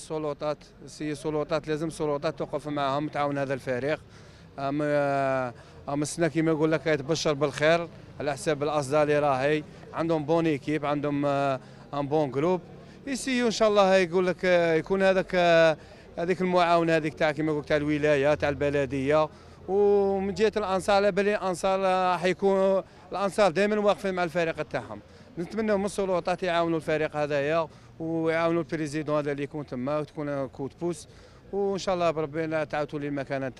السلطات سي السلطات لازم السلطات توقف معهم تعاون هذا الفريق أه، السنه كيما يقول لك يتبشر بالخير على حساب الاصداء اللي راهي عندهم بون ايكيب عندهم ان أه، بون جروب يسيو ان شاء الله يقول لك أه، يكون هذاك هذيك المعاونه هذيك تاع كيما يقول تاع الولايه تاع البلديه ومن جهه الانصار على بالي الانصار حيكون الانصار دائما واقفين مع الفريق تاعهم نتمنى من السلطات يعاونوا الفريق هذايا ويعاونوا البريزيدون هذا اللي يكون تما وتكون كوت بوس وان شاء الله بربنا تعاودوا للمكانه